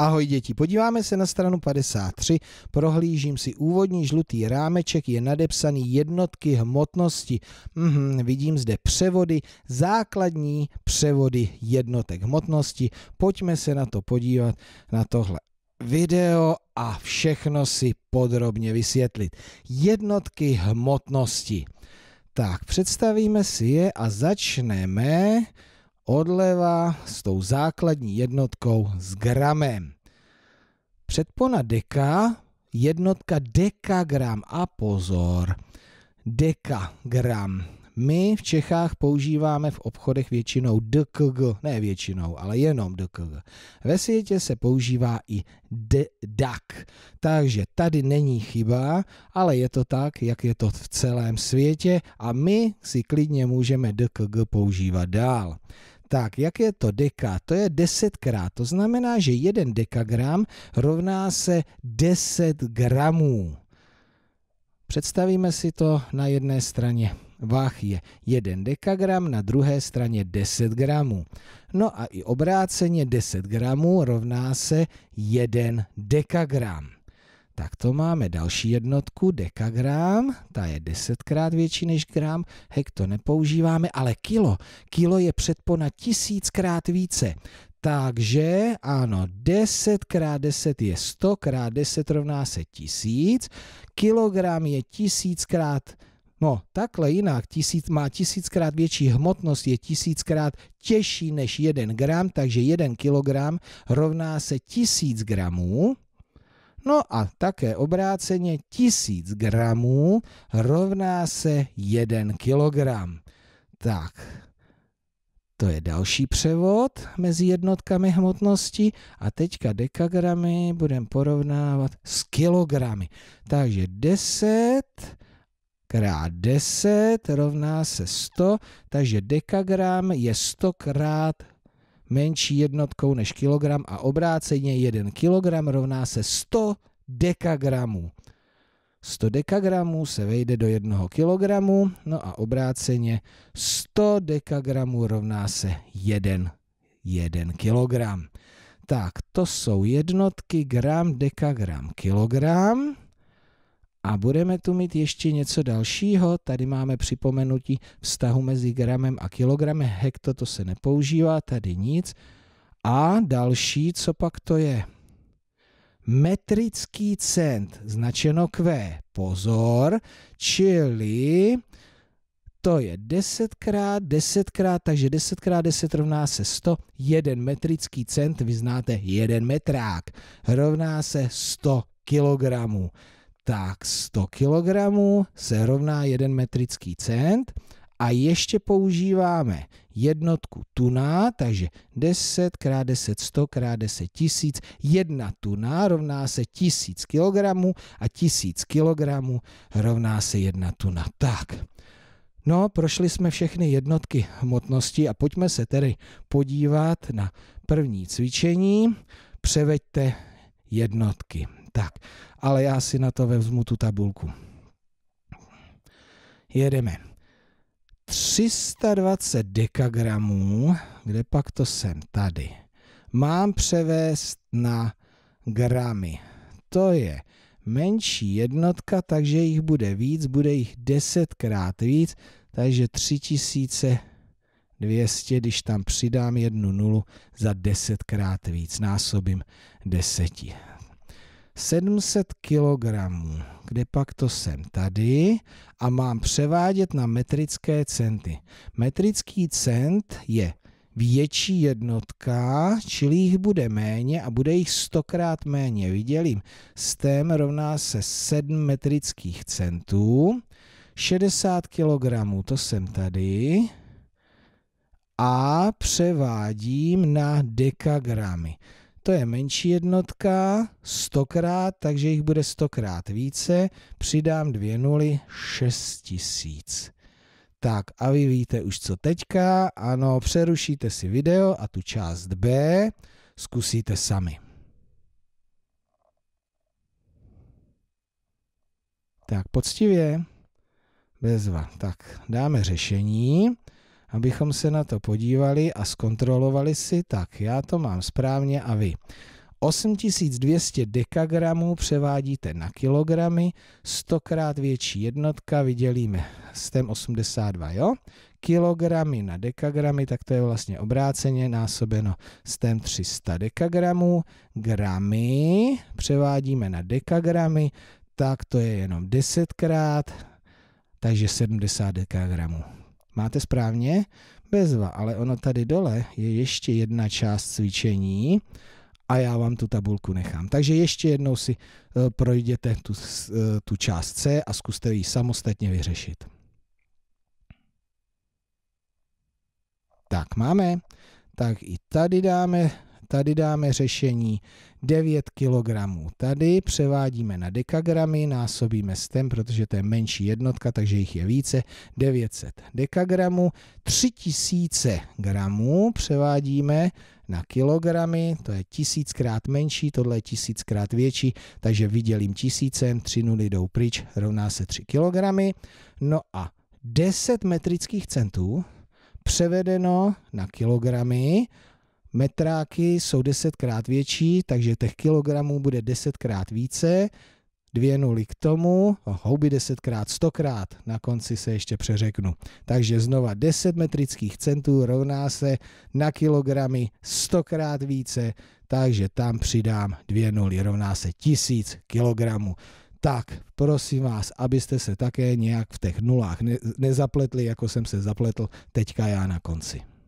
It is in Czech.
Ahoj děti, podíváme se na stranu 53, prohlížím si úvodní žlutý rámeček, je nadepsaný jednotky hmotnosti. -hmm, vidím zde převody, základní převody jednotek hmotnosti. Pojďme se na to podívat, na tohle video a všechno si podrobně vysvětlit. Jednotky hmotnosti. Tak, představíme si je a začneme odleva s tou základní jednotkou s gramem. Předpona deka, jednotka dekagram a pozor, dekagram my v Čechách používáme v obchodech většinou DKG, ne většinou, ale jenom DKG. Ve světě se používá i DAK. takže tady není chyba, ale je to tak, jak je to v celém světě a my si klidně můžeme DKG používat dál. Tak, jak je to deka? To je desetkrát. To znamená, že jeden dekagram rovná se 10 gramů. Představíme si to na jedné straně. Váh je 1 dekagram, na druhé straně 10 gramů. No a i obráceně 10 gramů rovná se 1 dekagram. Tak to máme další jednotku, dekagram, ta je desetkrát větší než gram, hek to nepoužíváme, ale kilo. Kilo je předpona tisíckrát více. Takže ano, 10 x 10 je 100 x 10 rovná se 1000, kilogram je 1000 x No, takhle jinak tisíc, má tisíckrát větší hmotnost, je tisíckrát těžší než jeden gram, takže jeden kilogram rovná se tisíc gramů. No a také obráceně tisíc gramů rovná se jeden kilogram. Tak, to je další převod mezi jednotkami hmotnosti a teďka dekagramy budeme porovnávat s kilogramy. Takže 10 krát 10 rovná se 100, takže dekagram je 100 krát menší jednotkou než kilogram a obráceně 1 kilogram rovná se 100 dekagramů. 100 dekagramů se vejde do 1 kilogramu, no a obráceně 100 dekagramů rovná se 1, 1 kilogram. Tak, to jsou jednotky gram, dekagram, kilogram. A budeme tu mít ještě něco dalšího. Tady máme připomenutí vztahu mezi gramem a kilogramem. Hekto to se nepoužívá, tady nic. A další, co pak to je? Metrický cent, značeno Q. Pozor, čili to je 10 krát 10 krát, takže 10 x 10 10 rovná se 100, Jeden metrický cent, vy znáte jeden metrák, rovná se 100 kilogramů tak 100 kg se rovná 1 metrický cent a ještě používáme jednotku tuná, takže 10 x 10, 100 x 10 tisíc, jedna tuná rovná se 1000 kg a 1000 kg rovná se jedna tuna. Tak, no prošli jsme všechny jednotky hmotnosti a pojďme se tedy podívat na první cvičení. Převeďte jednotky. Tak, ale já si na to vezmu tu tabulku. Jedeme. 320 dekagramů, kde pak to jsem, tady, mám převést na gramy. To je menší jednotka, takže jich bude víc, bude jich desetkrát víc, takže 3200, když tam přidám jednu nulu, za desetkrát víc, násobím deseti. 700 kg. Kde pak to jsem? Tady. A mám převádět na metrické centy. Metrický cent je větší jednotka, čili jich bude méně a bude jich stokrát méně. Vidělím, stem rovná se 7 metrických centů. 60 kg, to jsem tady. A převádím na dekagramy to je menší jednotka, 100krát, takže jich bude 100krát více, přidám dvě nuly, 6000. Tak a vy víte už co teďka, ano, přerušíte si video a tu část B zkusíte sami. Tak poctivě, bezva. Tak dáme řešení abychom se na to podívali a zkontrolovali si, tak já to mám správně a vy. 8200 dekagramů převádíte na kilogramy, 100 krát větší jednotka, vydělíme tém 82, jo? Kilogramy na dekagramy, tak to je vlastně obráceně násobeno tém 300 dekagramů, gramy převádíme na dekagramy, tak to je jenom 10 krát, takže 70 dekagramů. Máte správně? Bezva, ale ono tady dole je ještě jedna část cvičení a já vám tu tabulku nechám. Takže ještě jednou si eh, projděte tu, eh, tu část C a zkuste ji samostatně vyřešit. Tak máme. Tak i tady dáme tady dáme řešení 9 kg. Tady převádíme na dekagramy, násobíme stem, protože to je menší jednotka, takže jich je více, 900 dekagramů, 3000 gramů převádíme na kilogramy, to je tisíckrát menší, tohle je tisíckrát větší, takže vydělím tisícem, tři nuly jdou pryč, rovná se 3 kilogramy. No a 10 metrických centů převedeno na kilogramy Metráky jsou desetkrát větší, takže těch kilogramů bude desetkrát více, dvě nuly k tomu, houby desetkrát, stokrát, na konci se ještě přeřeknu. Takže znova 10 metrických centů rovná se na kilogramy stokrát více, takže tam přidám dvě nuly, rovná se tisíc kilogramů. Tak, prosím vás, abyste se také nějak v těch nulách nezapletli, jako jsem se zapletl teďka já na konci.